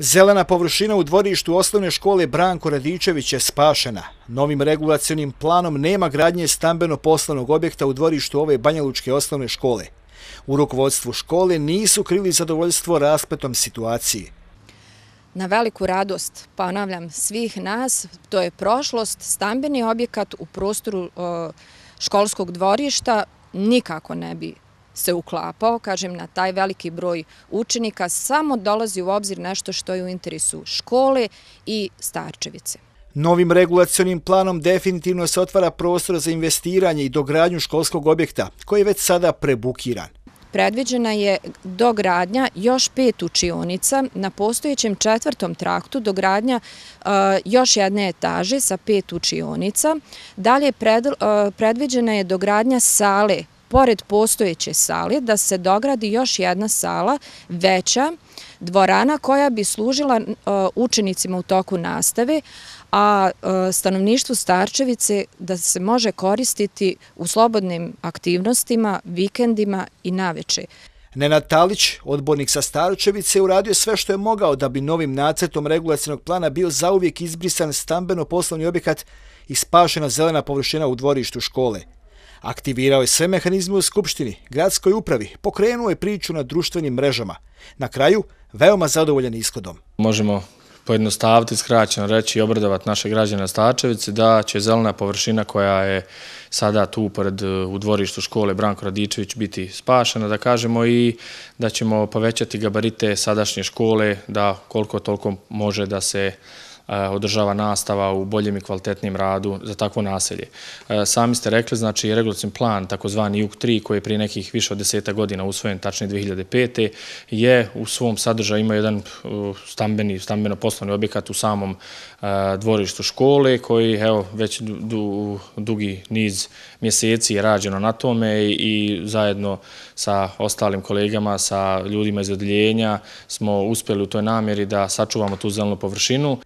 Zelena površina u dvorištu osnovne škole Branko Radičević je spašena. Novim regulacijonim planom nema gradnje stambeno poslanog objekta u dvorištu ove Banjalučke osnovne škole. U rukovodstvu škole nisu krili zadovoljstvo raspetom situacije. Na veliku radost, pa ponavljam, svih nas, to je prošlost, stambeni objekat u prostoru školskog dvorišta nikako ne bi se uklapao, kažem, na taj veliki broj učenika, samo dolazi u obzir nešto što je u interesu škole i starčevice. Novim regulacijonim planom definitivno se otvara prostor za investiranje i dogradnju školskog objekta, koji je već sada prebukiran. Predviđena je dogradnja još pet učionica na postojećem četvrtom traktu, dogradnja e, još jedne etaže sa pet učionica. Dalje e, predviđena je dogradnja sale učionica pored postojeće sale, da se dogradi još jedna sala veća dvorana koja bi služila e, učenicima u toku nastave, a e, stanovništvu Starčevice da se može koristiti u slobodnim aktivnostima, vikendima i naveče. Nenad Talić, odbornik sa Staročevice, uradio sve što je mogao da bi novim nacrtom regulacijenog plana bio zauvijek izbrisan stambeno-poslovni objekat i spašena zelena površina u dvorištu škole. Aktivirao je sve mehanizme u Skupštini, gradskoj upravi, pokrenuo je priču na društvenim mrežama. Na kraju, veoma zadovoljan ishodom. Možemo pojednostaviti, skraćeno reći i obradovati naše građane Stačevice da će zelena površina koja je sada tu pored e, u dvorištu škole Branko Radičević biti spašena, da kažemo i da ćemo povećati gabarite sadašnje škole, da koliko toliko može da se povećati Eh, održava nastava u boljem i kvalitetnim radu za takvo naselje. Eh, sami ste rekli, znači, regulacijom plan, takozvani UK3, koji je prije nekih više od deseta godina usvojen, tačnije 2005. je u svom sadržaju imao jedan eh, stambeni, stambeno-poslovni objekat u samom dvorištu škole, koji, evo, već dugi niz mjeseci je rađeno na tome i zajedno sa ostalim kolegama, sa ljudima iz odljenja, smo uspjeli u toj namjeri da sačuvamo tu zelenu površinu.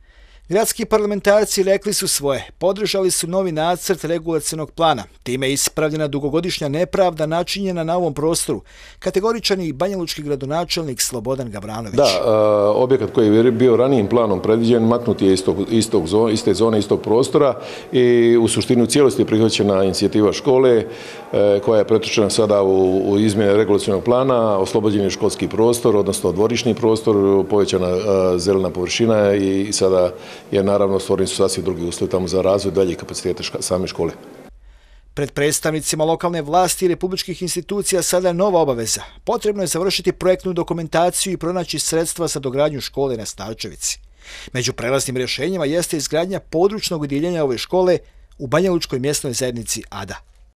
Gradski parlamentarci rekli su svoje, podržali su novi nacrt regulacijenog plana. Time je ispravljena dugogodišnja nepravda načinjena na ovom prostoru, kategoričani i banjalučki gradonačelnik Slobodan Gavranović. Da, e, objekat koji je bio ranijim planom predviđen, maknut je iste zone, istog prostora i u suštinu cijelosti je prihvaćena inicijativa škole e, koja je pretučena sada u izmjene regulacijenog plana, oslobođen je školski prostor, odnosno dvorišni prostor, povećana e, zelena površina i sada je jer naravno stvoreni su sasvim drugi uslovi tamo za razvoj dalje kapacitete same škole. Pred predstavnicima lokalne vlasti i republičkih institucija sada je nova obaveza. Potrebno je završiti projektnu dokumentaciju i pronaći sredstva za dogradnju škole na Starčevici. Među prelaznim rješenjima jeste izgradnja područnog udjeljenja ove škole u Banjalučkoj mjesnoj zajednici ADA.